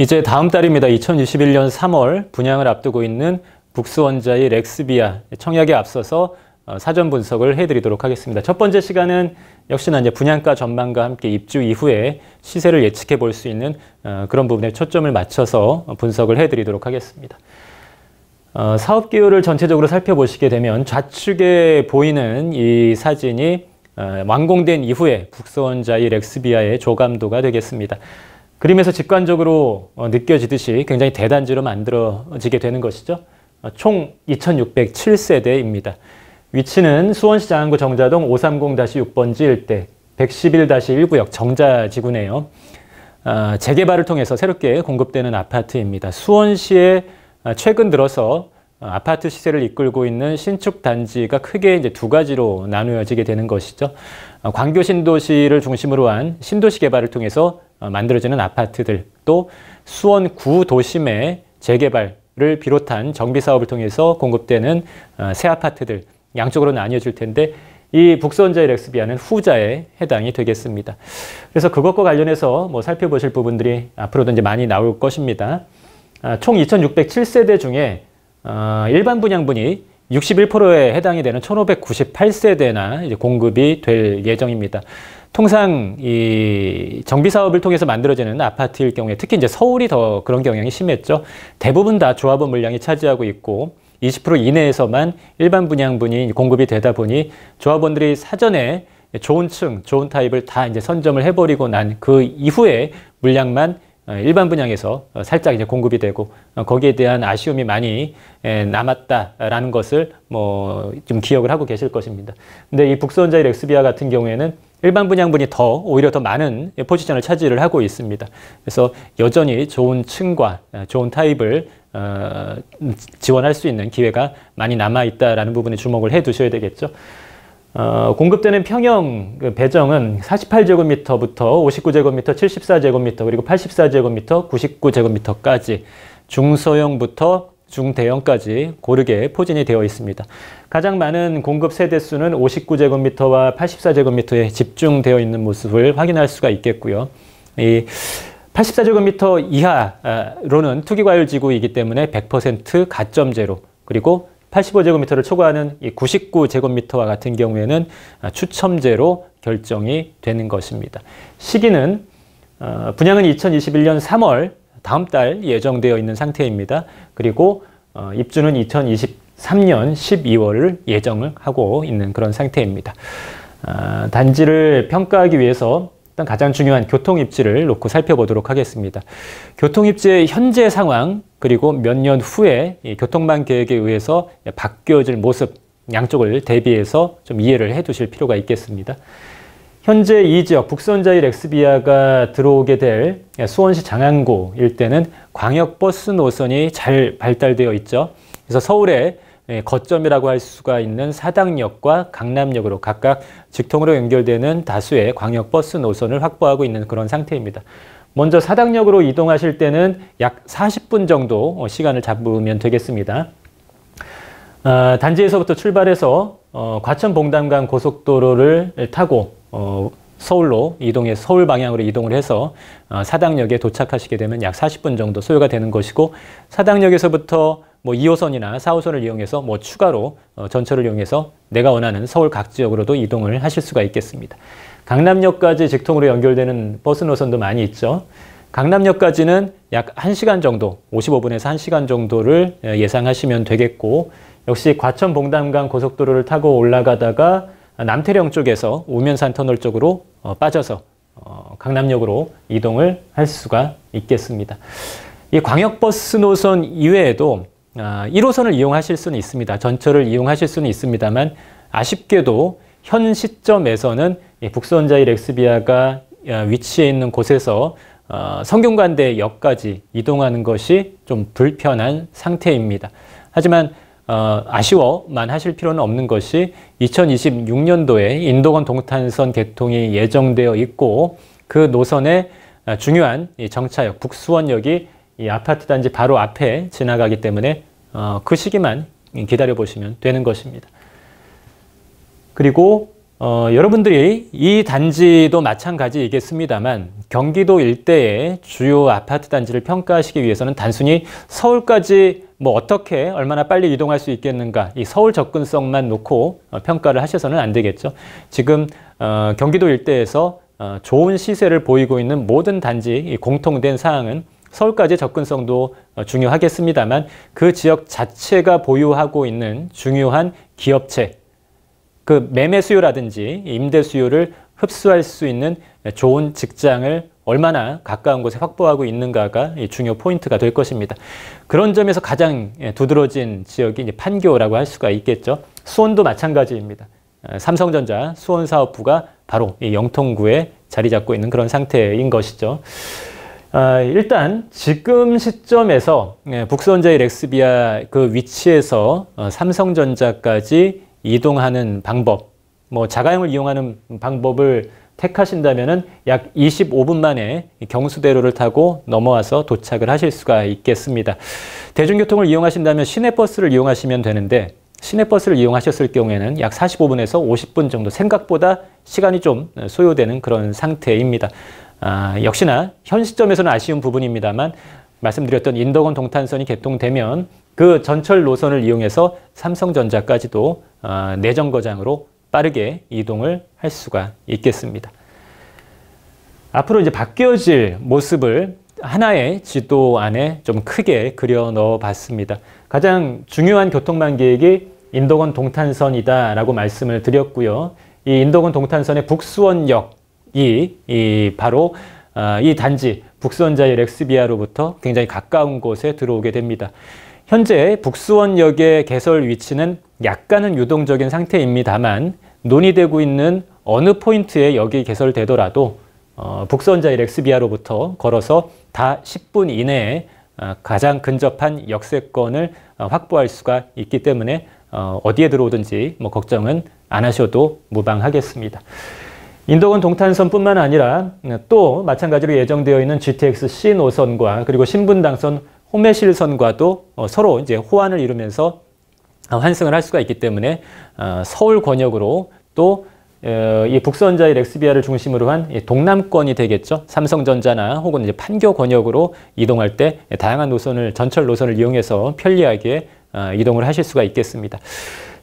이제 다음 달입니다. 2021년 3월 분양을 앞두고 있는 북스원자의 렉스비아 청약에 앞서서 어, 사전 분석을 해드리도록 하겠습니다. 첫 번째 시간은 역시나 이제 분양가 전망과 함께 입주 이후에 시세를 예측해 볼 수 있는 어, 그런 부분에 초점을 맞춰서 분석을 해드리도록 하겠습니다. 어, 사업 기호를 전체적으로 살펴보시게 되면 좌측에 보이는 이 사진이 어, 완공된 이후에 북서원자일 엑스비아의 조감도가 되겠습니다. 그림에서 직관적으로 어, 느껴지듯이 굉장히 대단지로 만들어지게 되는 것이죠. 어, 총 2607세대입니다. 위치는 수원시 장안구 정자동 530-6번지 일대 111-1구역 정자지구네요. 어, 재개발을 통해서 새롭게 공급되는 아파트입니다. 수원시의 아, 최근 들어서 아파트 시세를 이끌고 있는 신축 단지가 크게 이제 두 가지로 나누어지게 되는 것이죠. 아, 광교 신도시를 중심으로 한 신도시 개발을 통해서 어, 만들어지는 아파트들 또 수원 구 도심의 재개발을 비롯한 정비 사업을 통해서 공급되는 어, 새 아파트들 양쪽으로 나뉘어질 텐데 이 북선자 렉스비아는 후자에 해당이 되겠습니다. 그래서 그것과 관련해서 뭐 살펴보실 부분들이 앞으로도 이제 많이 나올 것입니다. 아, 총 2,607세대 중에 어, 일반 분양분이 61%에 해당이 되는 1,598세대나 공급이 될 예정입니다. 통상 이 정비 사업을 통해서 만들어지는 아파트일 경우에 특히 이제 서울이 더 그런 경향이 심했죠. 대부분 다 조합원 물량이 차지하고 있고 20% 이내에서만 일반 분양분이 공급이 되다 보니 조합원들이 사전에 좋은 층, 좋은 타입을 다 이제 선점을 해버리고 난 그 이후에 물량만 어, 일반 분양에서 어, 살짝 이제 공급이 되고 어, 거기에 대한 아쉬움이 많이 예, 남았다라는 것을 뭐 좀 기억을 하고 계실 것입니다. 근데 이 북선자일 엑스비아 같은 경우에는 일반 분양분이 더 오히려 더 많은 포지션을 차지를 하고 있습니다. 그래서 여전히 좋은 층과 좋은 타입을 음, 지원할 수 있는 기회가 많이 남아 있다라는 부분에 주목을 해 두셔야 되겠죠. 어, 공급되는 평형 그 배정은 48제곱미터부터 59제곱미터, 74제곱미터, 그리고 84제곱미터, 99제곱미터까지 중소형부터 중대형까지 고르게 포진이 되어 있습니다. 가장 많은 공급 세대 수는 59제곱미터와 84제곱미터에 집중되어 있는 모습을 확인할 수가 있겠고요. 이 84제곱미터 이하로는 투기과열지구이기 때문에 100% 가점제로 그리고 85제곱미터를 초과하는 이 99제곱미터와 같은 경우에는 아, 추첨제로 결정이 되는 것입니다. 시기는 어, 분양은 2021년 3월 다음 달 예정되어 있는 상태입니다. 그리고 어, 입주는 2023년 12월을 예정 하고 있는 그런 상태입니다. 아, 단지를 평가하기 위해서 일단 가장 중요한 교통 입지를 놓고 살펴보도록 하겠습니다. 교통 입지의 현재 상황 그리고 몇 년 후에 교통망 계획에 의해서 바뀌어질 모습 양쪽을 대비해서 좀 이해를 해두실 필요가 있겠습니다. 현재 이 지역 북선자일 엑스비아가 들어오게 될 수원시 장안고 일대는 광역버스 노선이 잘 발달되어 있죠. 그래서 서울에 예, 거점이라고 할 수가 있는 사당역과 강남역으로 각각 직통으로 연결되는 다수의 광역버스 노선을 확보하고 있는 그런 상태입니다. 먼저 사당역으로 이동하실 때는 약 40분 정도 어, 시간을 잡으면 되겠습니다. 어, 단지에서부터 출발해서 어, 과천봉담강 고속도로를 타고 어, 서울로 이동해 서울 방향으로 이동을 해서 아, 사당역에 도착하시게 되면 약 40분 정도 소요가 되는 것이고 사당역에서부터 뭐 2호선이나 4호선을 이용해서 뭐 추가로 어, 전철을 이용해서 내가 원하는 서울 각 지역으로도 이동을 하실 수가 있겠습니다. 강남역까지 직통으로 연결되는 버스 노선도 많이 있죠. 강남역까지는 약 1시간 정도, 55분에서 1시간 정도를 예, 예상하시면 되겠고 역시 과천 봉담강 고속도로를 타고 올라가다가 남태령 쪽에서 우면산 터널 쪽으로 어, 빠져서 어, 강남역으로 이동을 할 수가 있겠습니다. 이 광역버스 노선 이외에도 1호선을 아, 이용하실 수는 있습니다. 전철을 이용하실 수는 있습니다만 아쉽게도 현 시점에서는 북선자일 엑스비아가 아, 위치해 있는 곳에서 어, 성균관대 역까지 이동하는 것이 좀 불편한 상태입니다. 하지만 어, 아쉬워만 하실 필요는 없는 것이 2026년도에 인도건 동탄선 개통이 예정되어 있고 그 노선에 아, 중요한 정차역 북수원역이 이 아파트 단지 바로 앞에 지나가기 때문에 어, 그 시기만 기다려 보시면 되는 것입니다. 그리고 어, 여러분들이 이 단지도 마찬가지이겠습니다만 경기도 일대의 주요 아파트 단지를 평가하시기 위해서는 단순히 서울까지 뭐 어떻게 얼마나 빨리 이동할 수 있겠는가 이 서울 접근성만 놓고 어, 평가를 하셔서는 안 되겠죠. 지금 어, 경기도 일대에서 어, 좋은 시세를 보이고 있는 모든 단지 공통된 사항은 서울까지 접근성도 어, 중요하겠습니다만 그 지역 자체가 보유하고 있는 중요한 기업체, 그 매매 수요라든지 임대 수요를 흡수할 수 있는 좋은 직장을 얼마나 가까운 곳에 확보하고 있는가가 중요 포인트가 될 것입니다. 그런 점에서 가장 예, 두드러진 지역이 판교라고 할 수가 있겠죠. 수원도 마찬가지입니다. 어, 삼성전자 수원사업부가 바로 영통구에 자리 잡고 있는 그런 상태인 것이죠. 아, 일단 지금 시점에서 예, 북선제일 엑스비아 그 위치에서 어, 삼성전자까지 이동하는 방법, 뭐 자가용을 이용하는 방법을 택하신다면 약 25분 만에 경수대로를 타고 넘어와서 도착을 하실 수가 있겠습니다. 대중교통을 이용하신다면 시내버스를 이용하시면 되는데 시내버스를 이용하셨을 경우에는 약 45분에서 50분 정도 생각보다 시간이 좀 소요되는 그런 상태입니다. 아, 역시나 현 시점에서는 아쉬운 부분입니다만 말씀드렸던 인덕원 동탄선이 개통되면 그 전철 노선을 이용해서 삼성전자까지도 아, 내정 거장으로 빠르게 이동을 할 수가 있겠습니다. 앞으로 이제 바뀌어질 모습을 하나의 지도 안에 좀 크게 그려 넣어 봤습니다. 가장 중요한 교통망 계획이 인덕원 동탄선이다라고 말씀을 드렸고요. 이 인덕원 동탄선의 북수원역 이, 이 바로 어, 이 단지 북수원자의 렉스비아로부터 굉장히 가까운 곳에 들어오게 됩니다. 현재 북수원역의 개설 위치는 약간은 유동적인 상태입니다만 논의되고 있는 어느 포인트에 역이 개설되더라도 어, 북선자의 렉스비아로부터 걸어서 다 10분 이내에 어, 가장 근접한 역세권을 어, 확보할 수가 있기 때문에 어, 어디에 들어오든지 뭐 걱정은 안 하셔도 무방하겠습니다. 인도권 동탄선뿐만 아니라 또 마찬가지로 예정되어 있는 GTX-C 노선과 그리고 신분당선 호매실선과도 어, 서로 이제 호환을 이루면서 어, 환승을 할 수가 있기 때문에 어, 서울 권역으로 또 이 북선자의 렉스비아를 중심으로 한 동남권이 되겠죠. 삼성전자나 혹은 이제 판교 권역으로 이동할 때 다양한 노선을 전철 노선을 이용해서 편리하게 이동을 하실 수가 있겠습니다.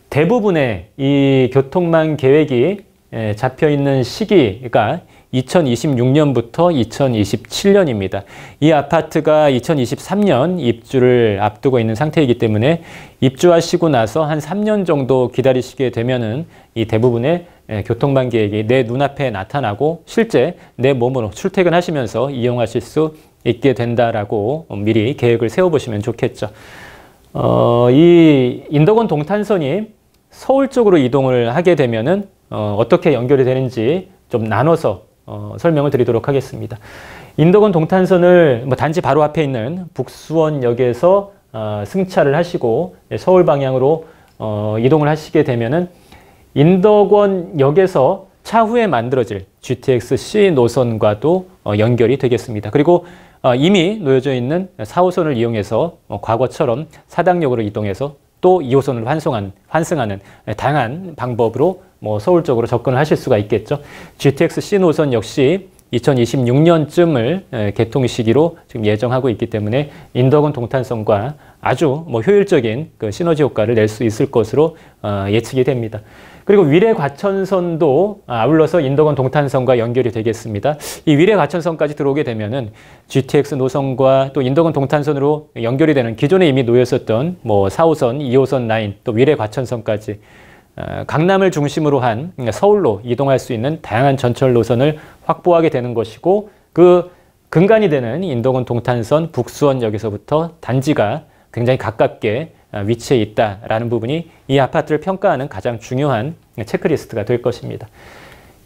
대부분의 이 교통망 계획이 예, 잡혀 있는 시기, 그러니까 2026년부터 2027년입니다. 이 아파트가 2023년 입주를 앞두고 있는 상태이기 때문에 입주하시고 나서 한 3년 정도 기다리시게 되면은 이 대부분의 예, 교통망 계획이 내 눈앞에 나타나고 실제 내 몸으로 출퇴근하시면서 이용하실 수 있게 된다라고 미리 계획을 세워보시면 좋겠죠. 어, 이 인덕원 동탄선이 서울 쪽으로 이동을 하게 되면은 어, 어떻게 연결이 되는지 좀 나눠서 어, 설명을 드리도록 하겠습니다. 인덕원 동탄선을 뭐 단지 바로 앞에 있는 북수원역에서 어, 승차를 하시고 예, 서울 방향으로 어, 이동을 하시게 되면은 인덕원역에서 차후에 만들어질 GTX-C 노선과도 어, 연결이 되겠습니다. 그리고 어, 이미 놓여져 있는 4호선을 이용해서 어, 과거처럼 사당역으로 이동해서 또 2호선을 환송한, 환승하는 예, 다양한 방법으로 뭐 서울 쪽으로 접근을 하실 수가 있겠죠. GTX-C 노선 역시 2026년쯤을 개통 시기로 지금 예정하고 있기 때문에 인덕원 동탄성과 아주 뭐 효율적인 그 시너지 효과를 낼 수 있을 것으로 어, 예측이 됩니다. 그리고 위례 과천선도 아, 아울러서 인덕원 동탄선과 연결이 되겠습니다. 이 위례 과천선까지 들어오게 되면은 GTX 노선과 또 인덕원 동탄선으로 연결이 되는 기존에 이미 놓였었던 뭐 4호선, 2호선 라인 또 위례 과천선까지 어, 강남을 중심으로 한 그러니까 서울로 이동할 수 있는 다양한 전철 노선을 확보하게 되는 것이고 그 근간이 되는 인도군 동탄선 북수원역에서부터 단지가 굉장히 가깝게 어, 위치해 있다라는 부분이 이 아파트를 평가하는 가장 중요한 체크리스트가 될 것입니다.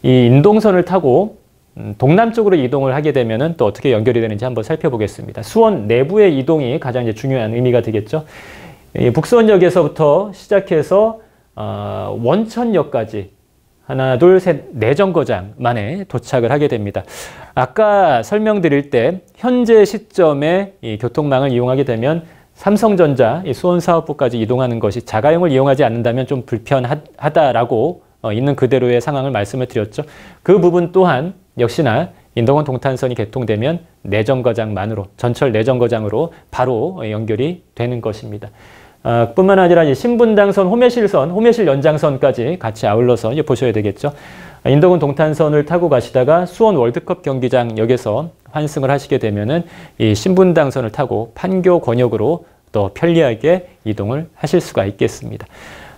이 인동선을 타고 음, 동남쪽으로 이동을 하게 되면 또 어떻게 연결이 되는지 한번 살펴보겠습니다. 수원 내부의 이동이 가장 중요한 의미가 되겠죠. 북수원역에서부터 시작해서 어, 원천역까지 하나, 둘, 셋, 네 정거장 만에 도착을 하게 됩니다. 아까 설명드릴 때 현재 시점에 이 교통망을 이용하게 되면 삼성전자 수원사업부까지 이동하는 것이 자가용을 이용하지 않는다면 좀 불편하다라고 어, 있는 그대로의 상황을 말씀을 드렸죠. 그 부분 또한 역시나 인덕원 동탄선이 개통되면 내정거장만으로 네 전철 내정거장으로 네 바로 연결이 되는 것입니다. 아, 뿐만 아니라 신분당선, 호매실선, 호매실 연장선까지 같이 아울러서 이제 보셔야 되겠죠. 인덕은 동탄선을 타고 가시다가 수원 월드컵 경기장 역에서 환승을 하시게 되면은 이 신분당선을 타고 판교 권역으로 더 편리하게 이동을 하실 수가 있겠습니다.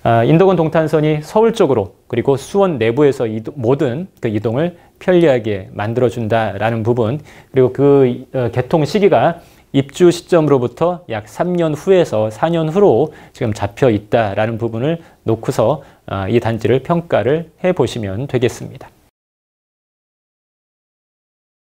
아, 인덕원 동탄선이 서울 쪽으로 그리고 수원 내부에서 이동, 모든 그 이동을 편리하게 만들어준다라는 부분 그리고 그 어, 개통 시기가 입주 시점으로부터 약 3년 후에서 4년 후로 지금 잡혀 있다라는 부분을 놓고서 아, 이 단지를 평가를 해 보시면 되겠습니다.